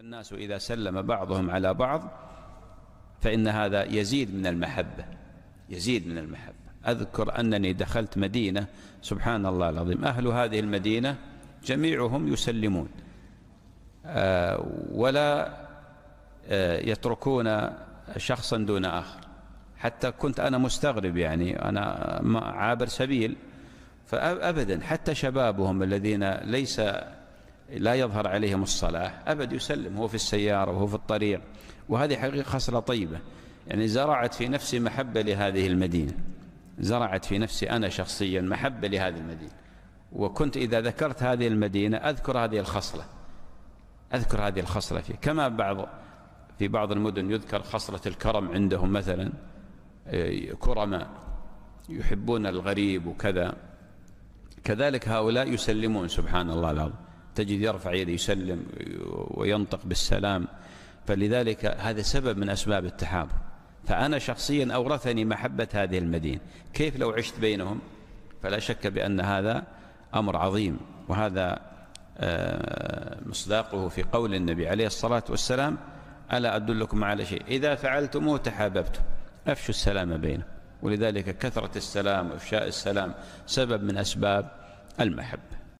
الناس إذا سلم بعضهم على بعض فإن هذا يزيد من المحبة يزيد من المحبة أذكر أنني دخلت مدينة سبحان الله العظيم أهل هذه المدينة جميعهم يسلمون آه، ولا آه، يتركون شخصا دون آخر حتى كنت أنا مستغرب يعني أنا عابر سبيل فأبدا حتى شبابهم الذين ليس لا يظهر عليهم الصلاه أبد يسلم هو في السيارة وهو في الطريق وهذه حقيقة خصلة طيبة يعني زرعت في نفسي محبة لهذه المدينة زرعت في نفسي أنا شخصيا محبة لهذه المدينة وكنت إذا ذكرت هذه المدينة أذكر هذه الخصلة أذكر هذه الخصلة فيه كما بعض في بعض المدن يذكر خصلة الكرم عندهم مثلا إيه، كرماء يحبون الغريب وكذا كذلك هؤلاء يسلمون سبحان الله العظيم تجد يرفع يده يسلم وينطق بالسلام فلذلك هذا سبب من أسباب التحابب فأنا شخصيا أورثني محبة هذه المدينة كيف لو عشت بينهم فلا شك بأن هذا أمر عظيم وهذا آه، مصداقه في قول النبي عليه الصلاة والسلام ألا أدلكم على شيء إذا فعلتموه تحاببتم أفشوا السلام بينه ولذلك كثرة السلام وإفشاء السلام سبب من أسباب المحبة